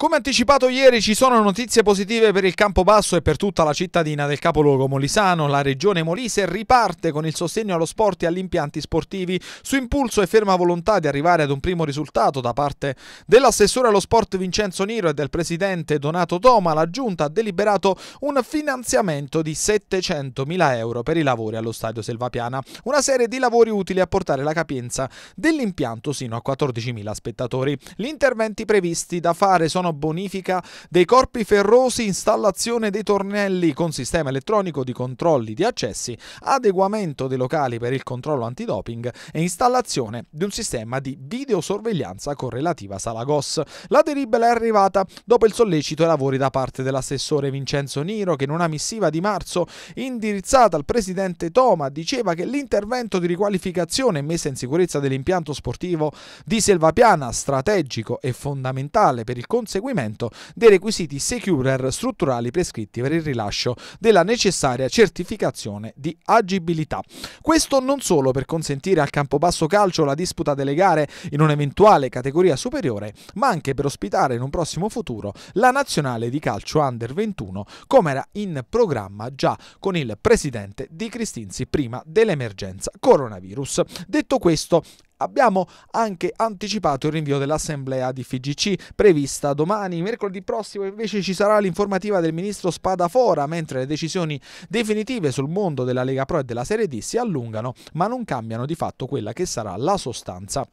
Come anticipato ieri ci sono notizie positive per il campo basso e per tutta la cittadina del capoluogo molisano. La regione Molise riparte con il sostegno allo sport e agli impianti sportivi su impulso e ferma volontà di arrivare ad un primo risultato da parte dell'assessore allo sport Vincenzo Niro e del presidente Donato Toma. La giunta ha deliberato un finanziamento di 700.000 euro per i lavori allo stadio Selvapiana, una serie di lavori utili a portare la capienza dell'impianto sino a 14.000 spettatori. Gli interventi previsti da fare sono piano bonifica dei corpi ferrosi, installazione dei tornelli con sistema elettronico di controlli di accessi, adeguamento dei locali per il controllo antidoping e installazione di un sistema di videosorveglianza con relativa sala GOS. La delibera è arrivata dopo il sollecito ai lavori da parte dell'assessore Vincenzo Niro che in una missiva di marzo indirizzata al presidente Toma diceva che l'intervento di riqualificazione e messa in sicurezza dell'impianto sportivo di Selvapiana, strategico e fondamentale per il conseguimento conseguimento dei requisiti securer strutturali prescritti per il rilascio della necessaria certificazione di agibilità. Questo non solo per consentire al campo basso Calcio la disputa delle gare in un'eventuale categoria superiore, ma anche per ospitare in un prossimo futuro la nazionale di calcio under 21, come era in programma già con il presidente di Cristinzi prima dell'emergenza coronavirus. Detto questo, Abbiamo anche anticipato il rinvio dell'assemblea di FIGC prevista domani. Mercoledì prossimo invece ci sarà l'informativa del ministro Spadafora, mentre le decisioni definitive sul mondo della Lega Pro e della Serie D si allungano, ma non cambiano di fatto quella che sarà la sostanza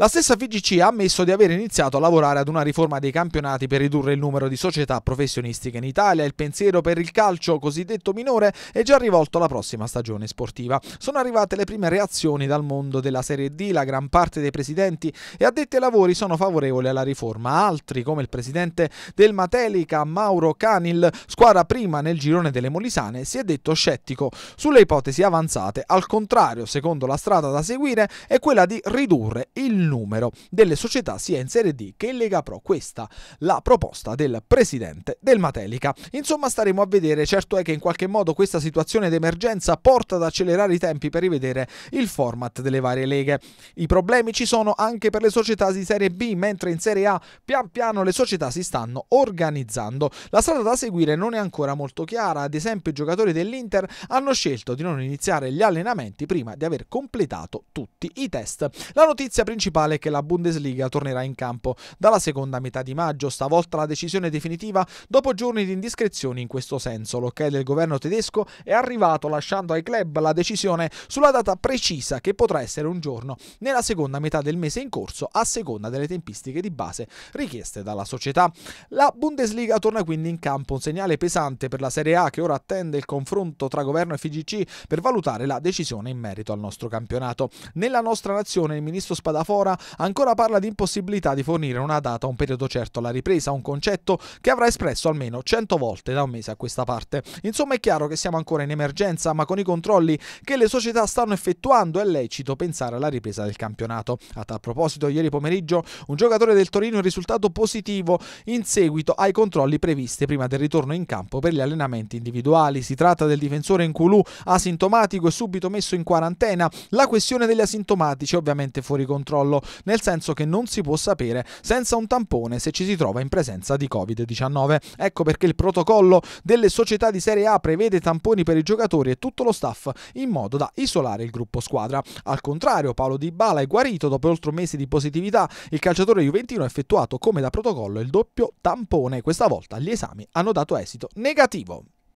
la stessa FIGC ha ammesso di aver iniziato a lavorare ad una riforma dei campionati per ridurre il numero di società professionistiche in Italia. Il pensiero per il calcio cosiddetto minore è già rivolto alla prossima stagione sportiva. Sono arrivate le prime reazioni dal mondo della Serie D, la gran parte dei presidenti e addetti ai lavori sono favorevoli alla riforma. Altri, come il presidente del Matelica, Mauro Canil, squadra prima nel girone delle Molisane, si è detto scettico sulle ipotesi avanzate. Al contrario, secondo la strada da seguire è quella di ridurre il numero numero delle società sia in Serie D che in Lega Pro. Questa la proposta del presidente del Matelica. Insomma staremo a vedere, certo è che in qualche modo questa situazione d'emergenza porta ad accelerare i tempi per rivedere il format delle varie leghe. I problemi ci sono anche per le società di Serie B, mentre in Serie A pian piano le società si stanno organizzando. La strada da seguire non è ancora molto chiara, ad esempio i giocatori dell'Inter hanno scelto di non iniziare gli allenamenti prima di aver completato tutti i test. La notizia principale principale che la Bundesliga tornerà in campo dalla seconda metà di maggio, stavolta la decisione definitiva dopo giorni di indiscrezioni in questo senso. L'ok del governo tedesco è arrivato lasciando ai club la decisione sulla data precisa che potrà essere un giorno nella seconda metà del mese in corso a seconda delle tempistiche di base richieste dalla società. La Bundesliga torna quindi in campo, un segnale pesante per la Serie A che ora attende il confronto tra governo e FGC per valutare la decisione in merito al nostro campionato. Nella nostra nazione il ministro Spadafora Mora ancora parla di impossibilità di fornire una data, un periodo certo alla ripresa, un concetto che avrà espresso almeno 100 volte da un mese a questa parte. Insomma è chiaro che siamo ancora in emergenza, ma con i controlli che le società stanno effettuando è lecito pensare alla ripresa del campionato. A tal proposito, ieri pomeriggio un giocatore del Torino è risultato positivo in seguito ai controlli previsti prima del ritorno in campo per gli allenamenti individuali. Si tratta del difensore in culù asintomatico e subito messo in quarantena. La questione degli asintomatici è ovviamente fuori controllo solo, nel senso che non si può sapere senza un tampone se ci si trova in presenza di Covid-19. Ecco perché il protocollo delle società di Serie A prevede tamponi per i giocatori e tutto lo staff in modo da isolare il gruppo squadra. Al contrario, Paolo Di Bala è guarito dopo oltre un mese di positività. Il calciatore juventino ha effettuato come da protocollo il doppio tampone. Questa volta gli esami hanno dato esito negativo.